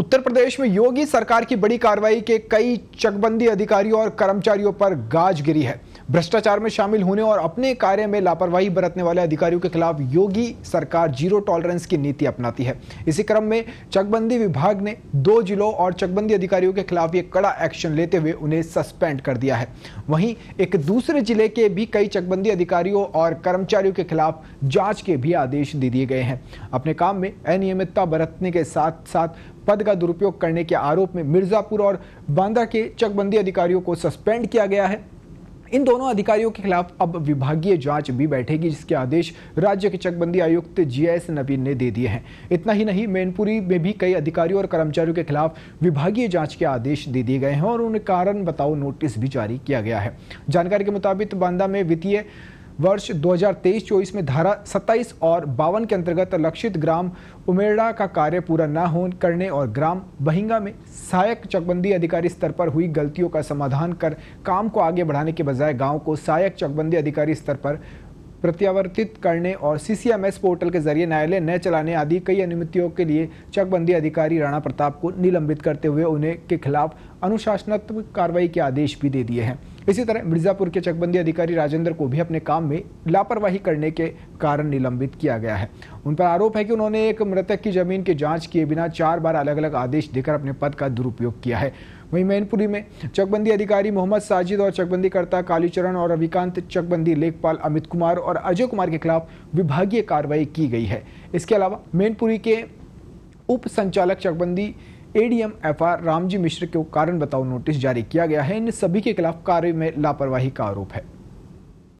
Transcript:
उत्तर प्रदेश में योगी सरकार की बड़ी कार्रवाई के कई चकबंदी अधिकारियों और कर्मचारियों पर गाज गिरी है भ्रष्टाचार में शामिल होने और अपने कार्य में लापरवाही बरतने वाले अधिकारियों के खिलाफ योगी सरकार जीरो टॉलरेंस की नीति अपनाती है इसी क्रम में चकबंदी विभाग ने दो जिलों और चकबंदी अधिकारियों के खिलाफ ये कड़ा एक्शन लेते हुए उन्हें सस्पेंड कर दिया है वहीं एक दूसरे जिले के भी कई चकबंदी अधिकारियों और कर्मचारियों के खिलाफ जांच के भी आदेश दे दिए गए हैं अपने काम में अनियमितता बरतने के साथ साथ पद का दुरुपयोग करने के आरोप में मिर्जापुर और बांदा के चकबंदी अधिकारियों को सस्पेंड किया गया है इन दोनों अधिकारियों के खिलाफ अब विभागीय जांच भी बैठेगी जिसके आदेश राज्य के चकबंदी आयुक्त जीएस नवीन ने दे दिए हैं इतना ही नहीं मैनपुरी में भी कई अधिकारियों और कर्मचारियों के खिलाफ विभागीय जांच के आदेश दे दिए गए हैं और उन्हें कारण बताओ नोटिस भी जारी किया गया है जानकारी के मुताबिक बांदा में वित्तीय वर्ष 2023-24 में धारा 27 और बावन के अंतर्गत लक्षित ग्राम उमेड़ा का कार्य पूरा न हो करने और ग्राम बहिंगा में सहायक चकबंदी अधिकारी स्तर पर हुई गलतियों का समाधान कर काम को आगे बढ़ाने के बजाय गाँव को सहायक चकबंदी अधिकारी स्तर पर प्रत्यावर्तित करने और सीसीएमएस पोर्टल के जरिए न्यायालय न चलाने आदि कई अनियमितियों के लिए चकबंदी अधिकारी राणा प्रताप को निलंबित करते हुए उन्हें के खिलाफ अनुशासनात्मक कार्रवाई के आदेश भी दे दिए हैं इसी तरह मिर्जापुर के चकबंदी अधिकारी राजेंद्र को भी अपने काम में लापरवाही करने के कारण निलंबित किया गया है उन पर आरोप है कि उन्होंने एक मृतक की जमीन की जांच किए बिना चार बार अलग अलग आदेश देकर अपने पद का दुरुपयोग किया है वहीं मैनपुरी में चकबंदी अधिकारी मोहम्मद साजिद और चकबंदीकर्ता कालीचरण और रविकांत चकबंदी लेखपाल अमित कुमार और अजय कुमार के खिलाफ विभागीय कार्रवाई की गई है इसके अलावा मैनपुरी के उप संचालक चकबंदी एडीएम एफआर रामजी मिश्र को कारण बताओ नोटिस जारी किया गया है इन सभी के खिलाफ कार्य में लापरवाही का आरोप है